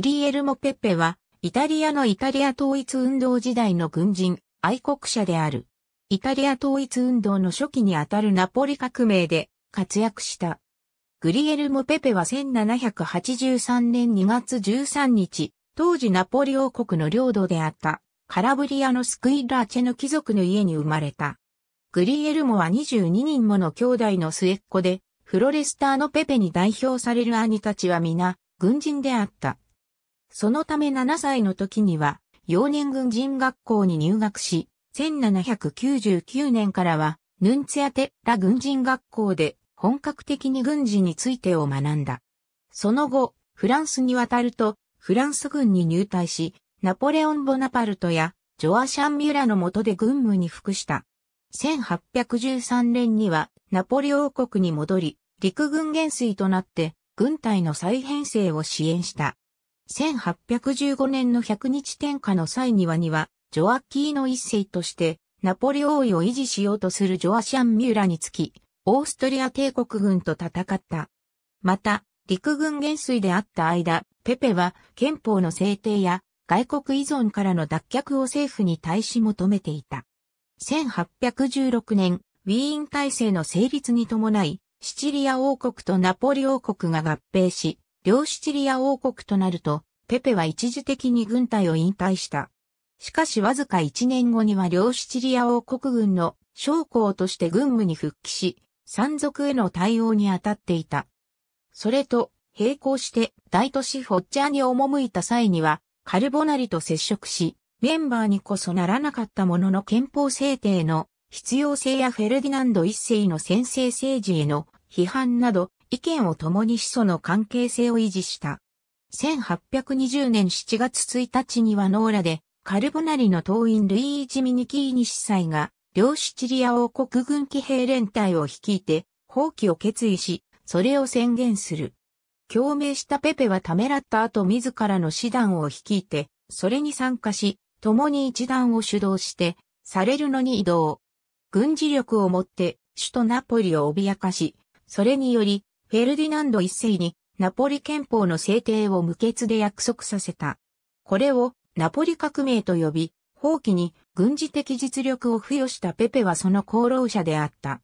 グリエルモ・ペッペは、イタリアのイタリア統一運動時代の軍人、愛国者である。イタリア統一運動の初期にあたるナポリ革命で活躍した。グリエルモ・ペペは1783年2月13日、当時ナポリ王国の領土であったカラブリアのスクイラーチェの貴族の家に生まれた。グリエルモは22人もの兄弟の末っ子で、フロレスターのペペに代表される兄たちは皆、軍人であった。そのため7歳の時には、幼年軍人学校に入学し、1799年からは、ヌンツヤアテラ軍人学校で本格的に軍事についてを学んだ。その後、フランスに渡ると、フランス軍に入隊し、ナポレオン・ボナパルトやジョアシャン・ミュラの下で軍務に服した。1813年にはナポレ王国に戻り、陸軍元帥となって軍隊の再編成を支援した。1815年の百日天下の際にはには、ジョアッキーの一世として、ナポレ王位を維持しようとするジョアシャン・ミューラにつき、オーストリア帝国軍と戦った。また、陸軍元帥であった間、ペペは憲法の制定や外国依存からの脱却を政府に対し求めていた。1816年、ウィーン体制の成立に伴い、シチリア王国とナポリ王国が合併し、両シチリア王国となると、ペペは一時的に軍隊を引退した。しかしわずか1年後には両シチリア王国軍の将校として軍務に復帰し、山賊への対応に当たっていた。それと、並行して大都市フォッチャーに赴いた際には、カルボナリと接触し、メンバーにこそならなかったものの憲法制定の必要性やフェルディナンド一世の先制政治への批判など意見を共に始祖の関係性を維持した。1820年7月1日にはノーラで、カルボナリの党員ルイージ・ミニキーニ司祭が、両シチリア王国軍騎兵連隊を率いて、放棄を決意し、それを宣言する。共鳴したペペはためらった後自らの師団を率いて、それに参加し、共に一団を主導して、されるのに移動。軍事力をもって、首都ナポリを脅かし、それにより、フェルディナンド一世にナポリ憲法の制定を無欠で約束させた。これをナポリ革命と呼び、放棄に軍事的実力を付与したペペはその功労者であった。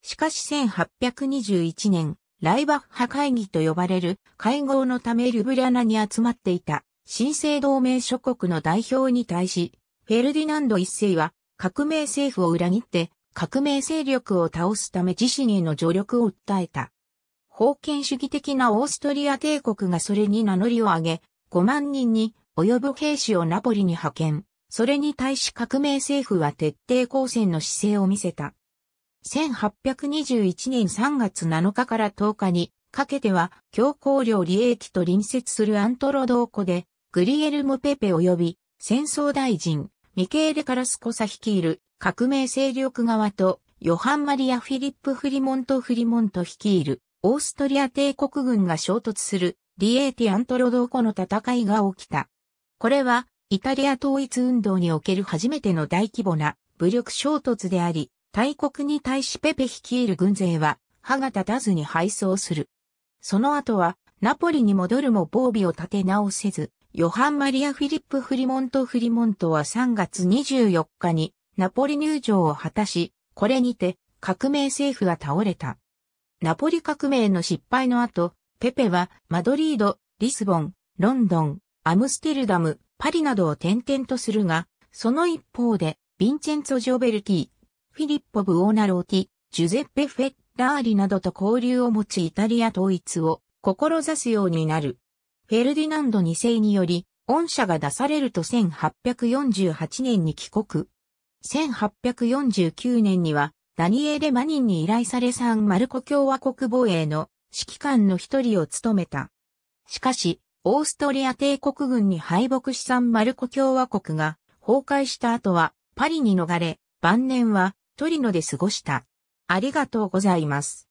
しかし1821年、ライバッハ会議と呼ばれる会合のためルブリャナに集まっていた新生同盟諸国の代表に対し、フェルディナンド一世は革命政府を裏切って革命勢力を倒すため自身への助力を訴えた。封建主義的なオーストリア帝国がそれに名乗りを上げ、5万人に及ぶ兵士をナポリに派遣。それに対し革命政府は徹底抗戦の姿勢を見せた。1821年3月7日から10日にかけては、強行領利益と隣接するアントロドー湖で、グリエルモ・ペペ及び戦争大臣、ミケーレ・カラスコサ率いる革命勢力側と、ヨハン・マリア・フィリップ・フリモント・フリモント率いるオーストリア帝国軍が衝突するリエーティアントロドーコの戦いが起きた。これはイタリア統一運動における初めての大規模な武力衝突であり、大国に対しペペ率いる軍勢は歯が立たずに敗走する。その後はナポリに戻るも防備を立て直せず、ヨハン・マリア・フィリップ・フリモント・フリモントは3月24日にナポリ入場を果たし、これにて革命政府が倒れた。ナポリ革命の失敗の後、ペペはマドリード、リスボン、ロンドン、アムステルダム、パリなどを転々とするが、その一方で、ヴィンチェンツォ・ジョベルティ、フィリッポ・ブオーナローティ、ジュゼッペ・フェッラーリなどと交流を持ちイタリア統一を志すようになる。フェルディナンド2世により、恩赦が出されると1848年に帰国。1849年にはダニエレ・マニンに依頼されサンマルコ共和国防衛の指揮官の一人を務めた。しかし、オーストリア帝国軍に敗北しサンマルコ共和国が崩壊した後はパリに逃れ、晩年はトリノで過ごした。ありがとうございます。